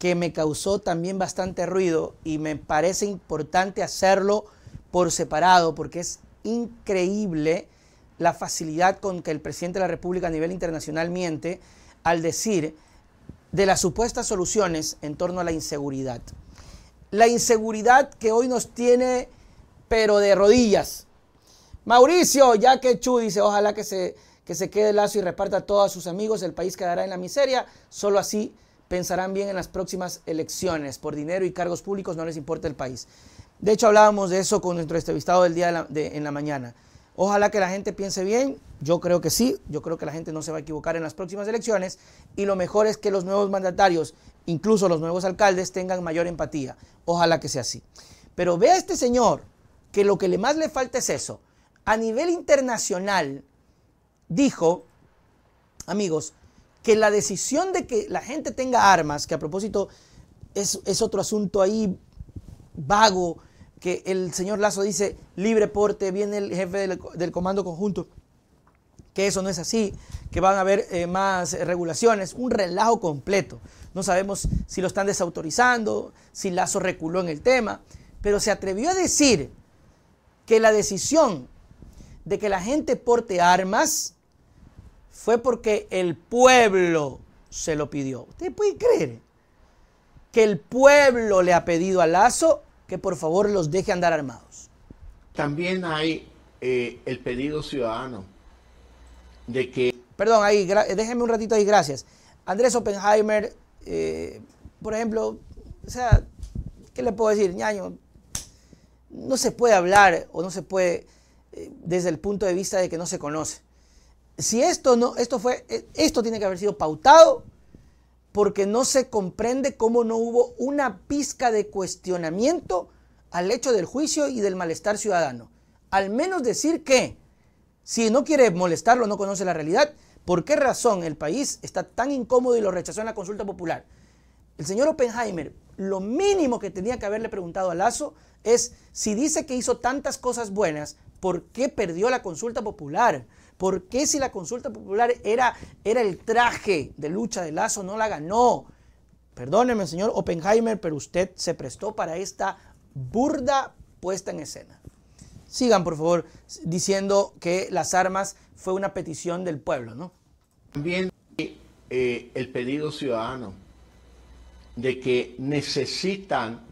que me causó también bastante ruido y me parece importante hacerlo por separado porque es increíble la facilidad con que el presidente de la República a nivel internacional miente al decir de las supuestas soluciones en torno a la inseguridad. La inseguridad que hoy nos tiene pero de rodillas. Mauricio, ya que Chu dice, ojalá que se, que se quede Lazo y reparta a todos sus amigos, el país quedará en la miseria, solo así pensarán bien en las próximas elecciones. Por dinero y cargos públicos no les importa el país. De hecho, hablábamos de eso con nuestro entrevistado del día en la mañana. Ojalá que la gente piense bien, yo creo que sí, yo creo que la gente no se va a equivocar en las próximas elecciones y lo mejor es que los nuevos mandatarios, incluso los nuevos alcaldes, tengan mayor empatía. Ojalá que sea así. Pero vea este señor que lo que le más le falta es eso. A nivel internacional, dijo, amigos, que la decisión de que la gente tenga armas, que a propósito es, otro asunto ahí vago, que el señor Lazo dice libre porte, viene el jefe del, comando conjunto, que eso no es así, que van a haber eh, más regulaciones, un relajo completo. No sabemos si lo están desautorizando, si Lazo reculó en el tema, pero se atrevió a decir que la decisión de que la gente porte armas fue porque el pueblo se lo pidió. ¿Ustedes pueden creer que el pueblo le ha pedido a Lazo que por favor los deje andar armados? También hay eh, el pedido ciudadano de que... Perdón, ahí, déjenme un ratito ahí, gracias. Andrés Oppenheimer, eh, por ejemplo, o sea, ¿qué le puedo decir, ñaño? No se puede hablar o no se puede eh, desde el punto de vista de que no se conoce si esto no, esto fue, eh, esto tiene que haber sido pautado porque no se comprende cómo no hubo una pizca de cuestionamiento al hecho del juicio y del malestar ciudadano. Al menos decir que, si no quiere molestarlo, no conoce la realidad, ¿por qué razón el país está tan incómodo y lo rechazó en la consulta popular? El señor Oppenheimer, lo mínimo que tenía que haberle preguntado a Lazo es si dice que hizo tantas cosas buenas, ¿Por qué perdió la consulta popular? ¿Por qué si la consulta popular era, era el traje de lucha de Lazo, no la ganó? Perdóneme, señor Oppenheimer, pero usted se prestó para esta burda puesta en escena. Sigan, por favor, diciendo que las armas fue una petición del pueblo, ¿no? También eh, el pedido ciudadano de que necesitan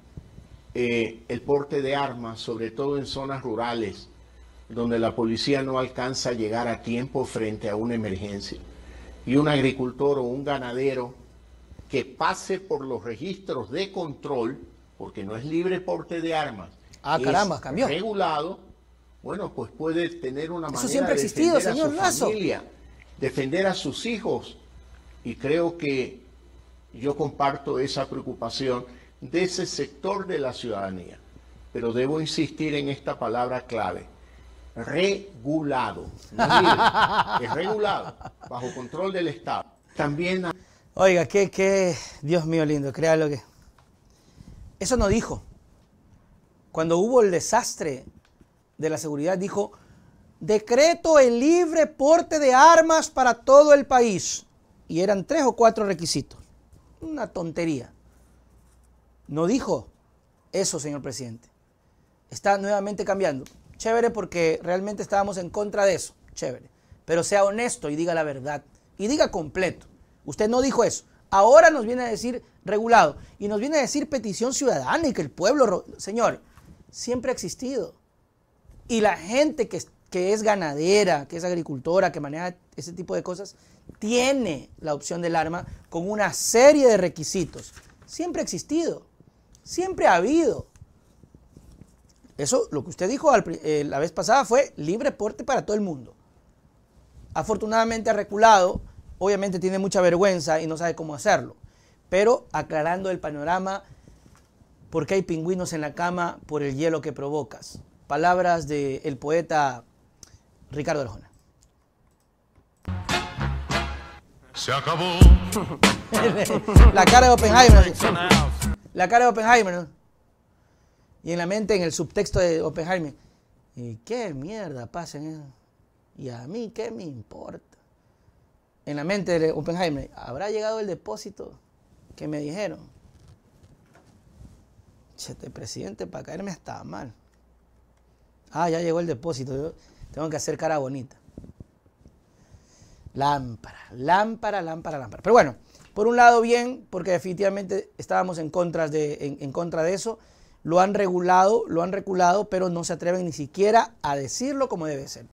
eh, el porte de armas, sobre todo en zonas rurales, donde la policía no alcanza a llegar a tiempo frente a una emergencia. Y un agricultor o un ganadero que pase por los registros de control, porque no es libre porte de armas, ah, caramba, cambió. regulado, bueno, pues puede tener una Eso siempre existido, señor a defender a sus hijos. Y creo que yo comparto esa preocupación de ese sector de la ciudadanía. Pero debo insistir en esta palabra clave, regulado. es regulado, bajo control del Estado. También. Oiga, qué, qué, Dios mío lindo, créalo que. Eso no dijo. Cuando hubo el desastre de la seguridad, dijo: decreto el libre porte de armas para todo el país. Y eran tres o cuatro requisitos. Una tontería. No dijo eso, señor presidente. Está nuevamente cambiando. Chévere porque realmente estábamos en contra de eso. Chévere. Pero sea honesto y diga la verdad. Y diga completo. Usted no dijo eso. Ahora nos viene a decir regulado. Y nos viene a decir petición ciudadana y que el pueblo... Señor, siempre ha existido. Y la gente que, que es ganadera, que es agricultora, que maneja ese tipo de cosas, tiene la opción del arma con una serie de requisitos. Siempre ha existido. Siempre ha habido. Eso, lo que usted dijo eh, la vez pasada fue libre porte para todo el mundo. Afortunadamente ha reculado, obviamente tiene mucha vergüenza y no sabe cómo hacerlo, pero aclarando el panorama, porque hay pingüinos en la cama por el hielo que provocas. Palabras del poeta Ricardo Arjona. Se acabó. la cara de Oppenheimer. La cara de Oppenheimer y en la mente, en el subtexto de Oppenheimer, ¿y qué mierda pasa en eso? ¿Y a mí qué me importa? En la mente de Oppenheimer, ¿habrá llegado el depósito que me dijeron? Chete, este presidente, para caerme estaba mal. Ah, ya llegó el depósito, yo tengo que hacer cara bonita. Lámpara, lámpara, lámpara, lámpara. Pero bueno, por un lado bien, porque definitivamente estábamos en de, en contra de eso lo han regulado, lo han regulado, pero no se atreven ni siquiera a decirlo como debe ser.